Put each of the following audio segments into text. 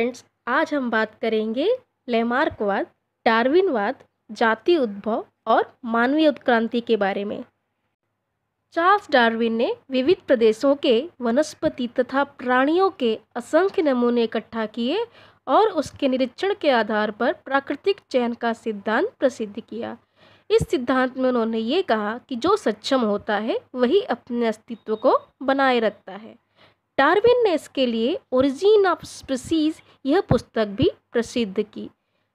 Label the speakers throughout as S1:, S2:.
S1: friends आज हम बात करेंगे लेमार्कवाद डार्विनवाद जाति उद्भव और मानवीय उत्क्रांति के बारे में चार्ल्स डार्विन ने विविध प्रदेशों के वनस्पति तथा प्राणियों के असंख्य नमूने इकट्ठा किए और उसके निरीक्षण के आधार पर प्राकृतिक चयन का सिद्धांत प्रसिद्ध किया इस सिद्धांत में उन्होंने ये कहा कि जो सक्षम होता है वही अपने अस्तित्व को बनाए रखता है डार्विन ने इसके लिए ओरिजिन ऑफ स्पीसीज यह पुस्तक भी प्रसिद्ध की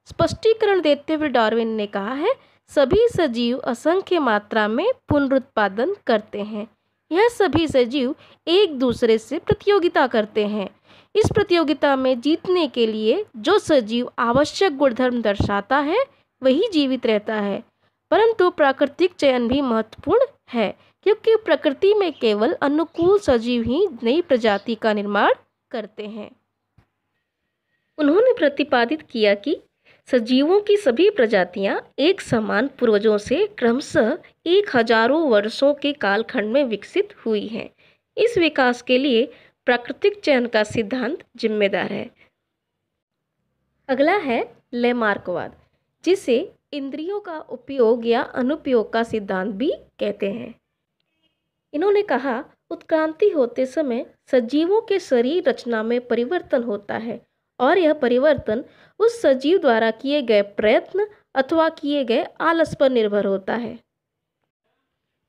S1: स्पष्टीकरण देते हुए डार्विन ने कहा है सभी सजीव असंख्य मात्रा में पुनरुत्पादन करते हैं यह सभी सजीव एक दूसरे से प्रतियोगिता करते हैं इस प्रतियोगिता में जीतने के लिए जो सजीव आवश्यक गुणधर्म दर्शाता है वही जीवित रहता है परंतु प्राकृतिक चयन भी महत्वपूर्ण है क्योंकि प्रकृति में केवल अनुकूल सजीव ही नई प्रजाति का निर्माण करते हैं उन्होंने प्रतिपादित किया कि सजीवों की सभी प्रजातियां एक समान पूर्वजों से क्रमशः एक हजारों वर्षों के कालखंड में विकसित हुई हैं इस विकास के लिए प्राकृतिक चयन का सिद्धांत जिम्मेदार है अगला है लेमार्कवाद जिसे इंद्रियों का उपयोग या अनुपयोग का सिद्धांत भी कहते हैं इन्होंने कहा उत्क्रांति होते समय सजीवों के शरीर रचना में परिवर्तन होता है और यह परिवर्तन उस सजीव द्वारा किए गए प्रयत्न अथवा किए गए आलस पर निर्भर होता है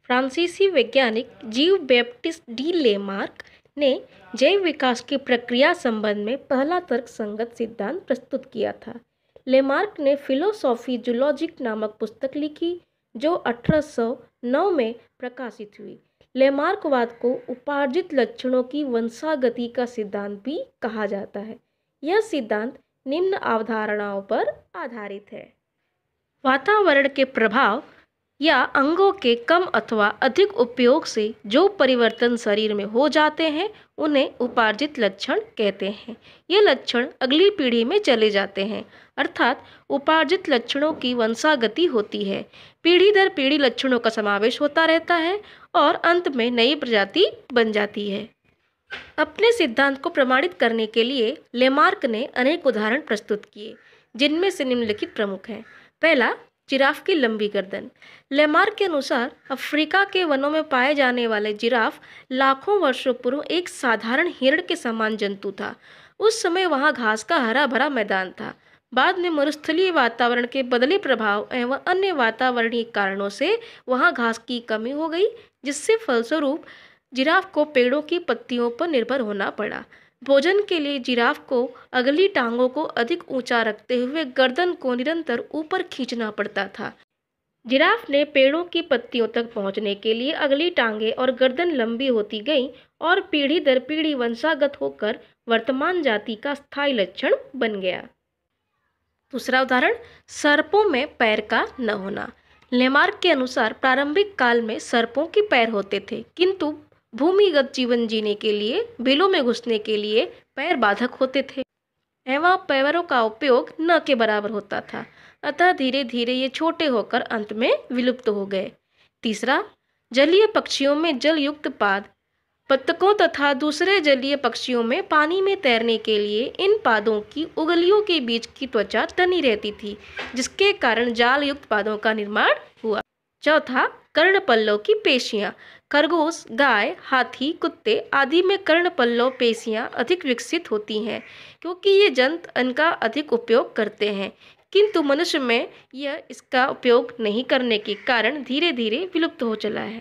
S1: फ्रांसीसी वैज्ञानिक जीव बैप्टिस्ट डी लेमार्क ने जैव विकास की प्रक्रिया संबंध में पहला तर्क संगत सिद्धांत प्रस्तुत किया था लेमार्क ने फिलोसॉफी जुलॉजिक नामक पुस्तक लिखी जो 1809 में प्रकाशित हुई लेमार्कवाद को उपार्जित लक्षणों की वंशागति का सिद्धांत भी कहा जाता है यह सिद्धांत निम्न अवधारणाओं पर आधारित है वातावरण के प्रभाव या अंगों के कम अथवा अधिक उपयोग से जो परिवर्तन शरीर में हो जाते हैं उन्हें उपार्जित लक्षण कहते हैं ये लक्षण अगली पीढ़ी में चले जाते हैं अर्थात उपार्जित लक्षणों की वंशागति होती है पीढ़ी दर पीढ़ी लक्षणों का समावेश होता रहता है और अंत में नई प्रजाति बन जाती है अपने सिद्धांत को प्रमाणित करने के लिए लेमार्क ने अनेक उदाहरण प्रस्तुत किए जिनमें से निम्नलिखित प्रमुख हैं पहला जिराफ की लंबी गर्दन लेमार्क के अनुसार अफ्रीका के वनों में पाए जाने वाले जिराफ लाखों वर्षों पूर्व एक साधारण हिरण के समान जंतु था उस समय वहाँ घास का हरा भरा मैदान था बाद में मरुस्थलीय वातावरण के बदले प्रभाव एवं अन्य वातावरणीय कारणों से वहाँ घास की कमी हो गई जिससे फलस्वरूप जिराफ को पेड़ों की पत्तियों पर निर्भर होना पड़ा भोजन के लिए जिराफ को अगली टांगों को अधिक ऊंचा रखते हुए गर्दन को निरंतर ऊपर खींचना पड़ता था जिराफ ने पेड़ों की पत्तियों तक पहुंचने के लिए अगली टांगें और गर्दन लंबी होती गई और पीढ़ी दर पीढ़ी वंशागत होकर वर्तमान जाति का स्थायी लक्षण बन गया दूसरा उदाहरण सर्पों में पैर का न होना लेमार्क के अनुसार प्रारंभिक काल में सर्पों के पैर होते थे किंतु भूमिगत जीवन जीने के लिए बिलों में घुसने के लिए पैर बाधक होते थे एवं पैरों का उपयोग न के बराबर होता था अतः धीरे धीरे ये छोटे होकर अंत में विलुप्त हो गए तीसरा जलीय पक्षियों में जलयुक्त पाद पत्तकों तथा दूसरे जलीय पक्षियों में पानी में तैरने के लिए इन पादों की उगलियों के बीच की त्वचा तनी रहती थी जिसके कारण जाल युक्त पादों का निर्माण हुआ चौथा कर्ण पल्लव की पेशियाँ खरगोश गाय हाथी कुत्ते आदि में कर्ण पल्लव पेशियाँ अधिक विकसित होती हैं क्योंकि ये जंत इनका अधिक उपयोग करते हैं किंतु मनुष्य में यह इसका उपयोग नहीं करने के कारण धीरे धीरे विलुप्त हो चला है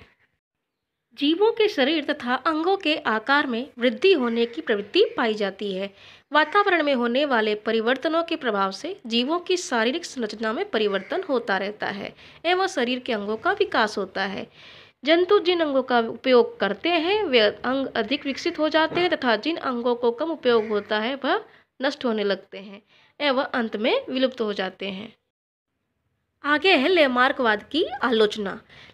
S1: जीवों के शरीर तथा अंगों के आकार में वृद्धि होने की प्रवृत्ति पाई जाती है वातावरण में होने वाले परिवर्तनों के प्रभाव से जीवों की शारीरिक संरचना में परिवर्तन होता रहता है एवं शरीर के अंगों का विकास होता है जंतु जिन अंगों का उपयोग करते हैं वे अंग अधिक विकसित हो जाते हैं तथा जिन अंगों को कम उपयोग होता है वह नष्ट होने लगते हैं एवं अंत में विलुप्त हो जाते हैं आगे है लेमार्कवाद की आलोचना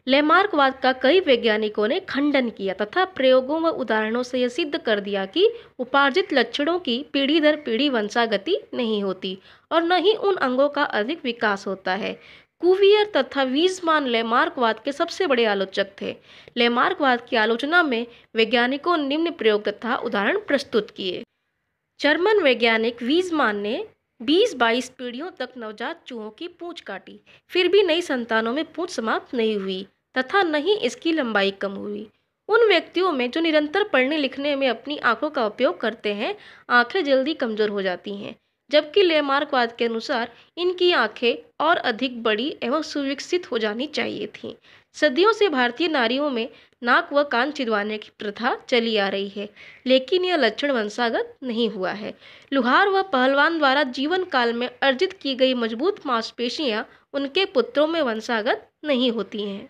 S1: लेमार्कवाद का कई वैज्ञानिकों ने खंडन किया तथा प्रयोगों व उदाहरणों से यह सिद्ध कर दिया कि उपार्जित लक्षणों की पीढ़ी दर पीढ़ी वंशागति नहीं होती और न ही उन अंगों का अधिक विकास होता है कुवियर तथा वीजमान लेमार्कवाद के सबसे बड़े आलोचक थे लेमार्कवाद की आलोचना में वैज्ञानिकों निम्न प्रयोग तथा उदाहरण प्रस्तुत किए जर्मन वैज्ञानिक वीजमान ने बीस बाईस पीढ़ियों तक नवजात चूहों की पूँछ काटी फिर भी नई संतानों में पूँछ समाप्त नहीं हुई तथा न ही इसकी लंबाई कम हुई उन व्यक्तियों में जो निरंतर पढ़ने लिखने में अपनी आंखों का उपयोग करते हैं आंखें जल्दी कमज़ोर हो जाती हैं जबकि लेमार्कवाद के अनुसार इनकी आंखें और अधिक बड़ी एवं सुविकसित हो जानी चाहिए थीं सदियों से भारतीय नारियों में नाक व कान चिदवाने की प्रथा चली आ रही है लेकिन यह लक्षण वंशागत नहीं हुआ है लुहार व पहलवान द्वारा जीवन काल में अर्जित की गई मजबूत मांसपेशियां उनके पुत्रों में वंशागत नहीं होती हैं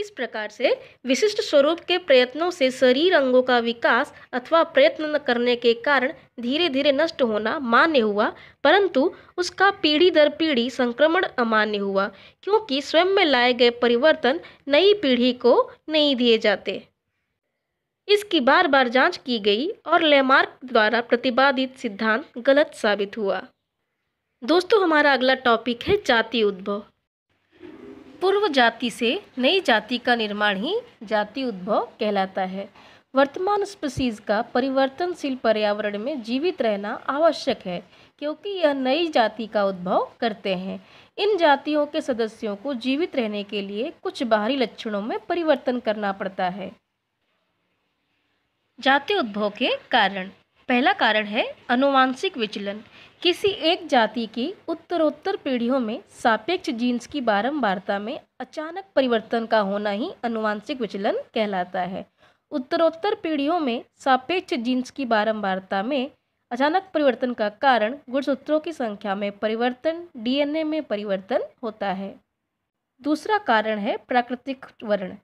S1: इस प्रकार से विशिष्ट स्वरूप के प्रयत्नों से शरीर अंगों का विकास अथवा प्रयत्न न करने के कारण धीरे धीरे नष्ट होना मान्य हुआ परंतु उसका पीढ़ी दर पीढ़ी संक्रमण अमान्य हुआ क्योंकि स्वयं में लाए गए परिवर्तन नई पीढ़ी को नहीं दिए जाते इसकी बार बार जांच की गई और लेमार्क द्वारा प्रतिपादित सिद्धांत गलत साबित हुआ दोस्तों हमारा अगला टॉपिक है जाति उद्भव पूर्व जाति से नई जाति का निर्माण ही जाति उद्भव कहलाता है वर्तमान स्पीसीज का परिवर्तनशील पर्यावरण में जीवित रहना आवश्यक है क्योंकि यह नई जाति का उद्भव करते हैं इन जातियों के सदस्यों को जीवित रहने के लिए कुछ बाहरी लक्षणों में परिवर्तन करना पड़ता है जाति उद्भव के कारण पहला कारण है अनुवांशिक विचलन किसी एक जाति की उत्तरोत्तर पीढ़ियों में सापेक्ष जीन्स की बारंबारता में अचानक परिवर्तन का होना ही अनुवांशिक विचलन कहलाता है उत्तरोत्तर पीढ़ियों में सापेक्ष जीन्स की बारंबारता में अचानक परिवर्तन का कारण गुणसूत्रों की संख्या में परिवर्तन डीएनए में परिवर्तन होता है दूसरा कारण है प्राकृतिक वर्ण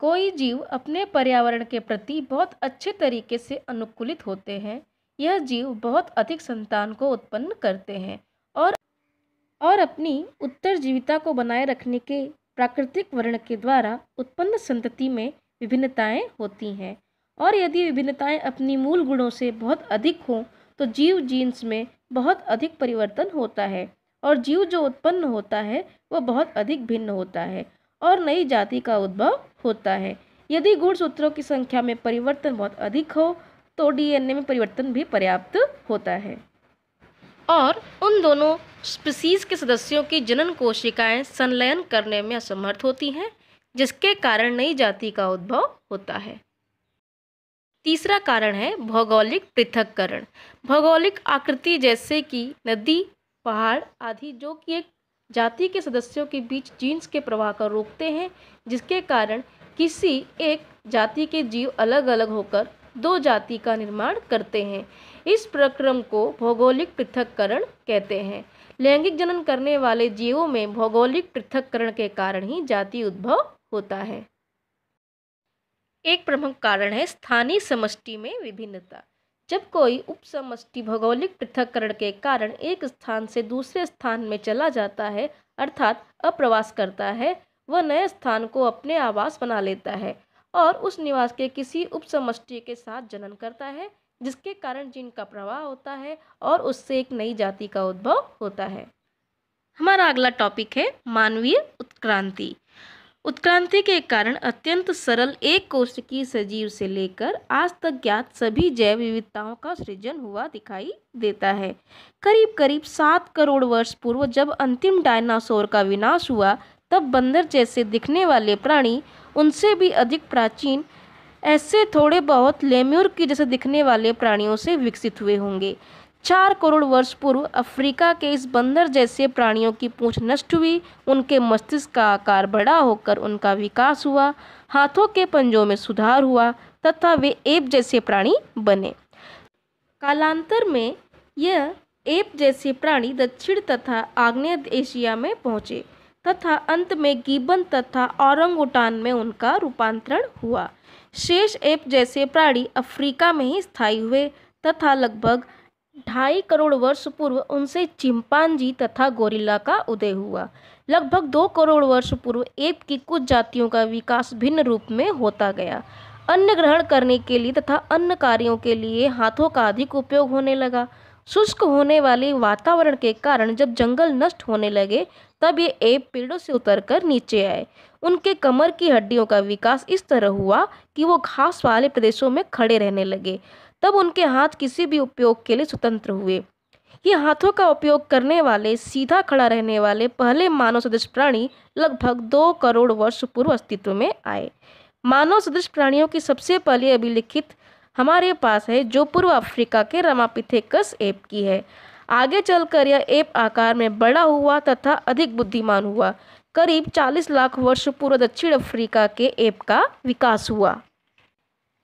S1: कोई जीव अपने पर्यावरण के प्रति बहुत अच्छे तरीके से अनुकूलित होते हैं यह जीव बहुत अधिक संतान को उत्पन्न करते हैं और और अपनी जीविता को बनाए रखने के प्राकृतिक वर्ण के द्वारा उत्पन्न संतति में विभिन्नताएं होती हैं और यदि विभिन्नताएं अपनी मूल गुणों से बहुत अधिक हों तो जीव जीन्स में बहुत अधिक परिवर्तन होता है और जीव जो उत्पन्न होता है वह बहुत अधिक भिन्न होता है और नई जाति का उद्भव होता है यदि गुणसूत्रों की संख्या में परिवर्तन बहुत अधिक हो तो डीएनए में परिवर्तन भी पर्याप्त होता है और उन दोनों स्पीसीज के सदस्यों की जनन कोशिकाएं संलयन करने में असमर्थ होती हैं जिसके कारण नई जाति का उद्भव होता है तीसरा कारण है भौगोलिक पृथककरण भौगोलिक आकृति जैसे कि नदी पहाड़ आदि जो कि एक जाति के सदस्यों के बीच जीन्स के प्रवाह को रोकते हैं जिसके कारण किसी एक जाति के जीव अलग अलग होकर दो जाति का निर्माण करते हैं इस प्रक्रम को भौगोलिक पृथककरण कहते हैं लैंगिक जनन करने वाले जीवों में भौगोलिक पृथककरण के कारण ही जाति उद्भव होता है एक प्रमुख कारण है स्थानीय समष्टि में विभिन्नता जब कोई उपसमष्टि भौगोलिक पृथक्करण के कारण एक स्थान से दूसरे स्थान में चला जाता है अर्थात अप्रवास करता है वह नए स्थान को अपने आवास बना लेता है और उस निवास के किसी उपसमष्टि के साथ जनन करता है जिसके कारण जीन का प्रवाह होता है और उससे एक नई जाति का उद्भव होता है हमारा अगला टॉपिक है मानवीय उत्क्रांति उत्क्रांति के कारण अत्यंत सरल एक कोष्ठ की सजीव से लेकर आज तक ज्ञात सभी जैव विविधताओं का सृजन हुआ दिखाई देता है करीब करीब सात करोड़ वर्ष पूर्व जब अंतिम डायनासोर का विनाश हुआ तब बंदर जैसे दिखने वाले प्राणी उनसे भी अधिक प्राचीन ऐसे थोड़े बहुत लेम्यूर की जैसे दिखने वाले प्राणियों से विकसित हुए होंगे चार करोड़ वर्ष पूर्व अफ्रीका के इस बंदर जैसे प्राणियों की पूंछ नष्ट हुई उनके मस्तिष्क का आकार बड़ा होकर उनका विकास हुआ हाथों के पंजों में सुधार हुआ तथा वे एप जैसे प्राणी बने कालांतर में यह एप जैसे प्राणी दक्षिण तथा आग्नेय एशिया में पहुँचे तथा अंत में गिबन तथा औरंग में उनका रूपांतरण हुआ शेष एप जैसे प्राणी अफ्रीका में ही स्थायी हुए तथा लगभग ढाई करोड़ वर्ष पूर्व उनसे चिंपांजी तथा गोरिल्ला का उदय हुआ लगभग दो करोड़ वर्ष पूर्व एप की कुछ जातियों का विकास भिन्न रूप में होता गया अन्न ग्रहण करने के लिए तथा अन्य कार्यों के लिए हाथों का अधिक उपयोग होने लगा शुष्क होने वाले वातावरण के कारण जब जंगल नष्ट होने लगे तब ये एप पेड़ों से उतरकर नीचे आए उनके कमर की हड्डियों का विकास इस तरह हुआ कि वो घास वाले प्रदेशों में खड़े रहने लगे तब उनके हाथ किसी भी उपयोग के लिए स्वतंत्र हुए ये हाथों का उपयोग करने वाले सीधा खड़ा रहने वाले पहले मानव सदृश प्राणी लगभग दो करोड़ वर्ष पूर्व अस्तित्व में आए मानव सदृश प्राणियों की सबसे पहली अभिलिखित हमारे पास है जो पूर्व अफ्रीका के रमापिथेकस एप की है आगे चलकर यह एप आकार में बड़ा हुआ तथा अधिक बुद्धिमान हुआ करीब 40 लाख वर्ष पूर्व दक्षिण अफ्रीका के एप का विकास हुआ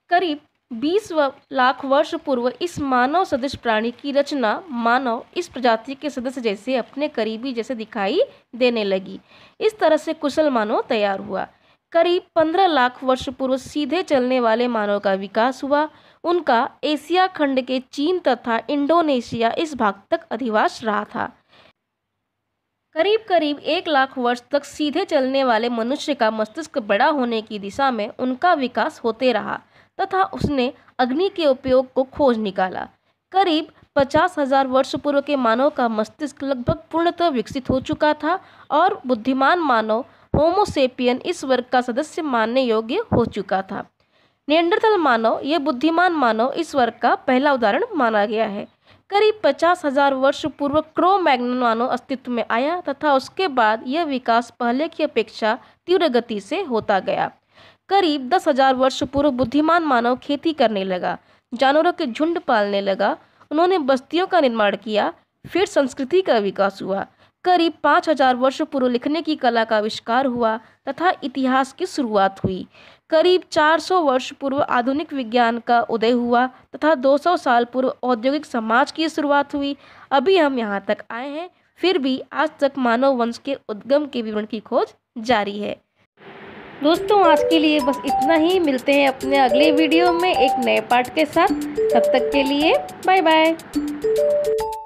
S1: करीब बीस लाख वर्ष पूर्व इस मानव सदृश प्राणी की रचना मानव इस प्रजाति के सदस्य जैसे अपने करीबी जैसे दिखाई देने लगी इस तरह से कुशल मानव तैयार हुआ करीब पंद्रह लाख वर्ष पूर्व सीधे चलने वाले मानव का विकास हुआ उनका एशिया खंड के चीन तथा इंडोनेशिया इस भाग तक अधिवास रहा था करीब करीब एक लाख वर्ष तक सीधे चलने वाले मनुष्य का मस्तिष्क बड़ा होने की दिशा में उनका विकास होते रहा तथा उसने अग्नि के उपयोग को खोज निकाला करीब पचास हजार वर्ष पूर्व के मानव का मस्तिष्क लगभग पूर्णतः विकसित हो चुका था और बुद्धिमान मानव होमोसेपियन इस वर्ग का सदस्य मानने योग्य हो चुका था नियंडरथल मानव यह बुद्धिमान मानव इस वर्ग का पहला उदाहरण माना गया है करीब पचास हजार वर्ष पूर्व क्रो मैग्नन मानव अस्तित्व में आया तथा उसके बाद यह विकास पहले की अपेक्षा तीव्र गति से होता गया करीब दस हजार वर्ष पूर्व बुद्धिमान मानव खेती करने लगा जानवरों के झुंड पालने लगा उन्होंने बस्तियों का निर्माण किया फिर संस्कृति का विकास हुआ करीब पाँच हजार वर्ष पूर्व लिखने की कला का आविष्कार हुआ तथा इतिहास की शुरुआत हुई करीब 400 वर्ष पूर्व आधुनिक विज्ञान का उदय हुआ तथा 200 साल पूर्व औद्योगिक समाज की शुरुआत हुई अभी हम यहाँ तक आए हैं फिर भी आज तक मानव वंश के उद्गम के विवरण की खोज जारी है दोस्तों आज के लिए बस इतना ही मिलते हैं अपने अगले वीडियो में एक नए पार्ट के साथ तब तक के लिए बाय बाय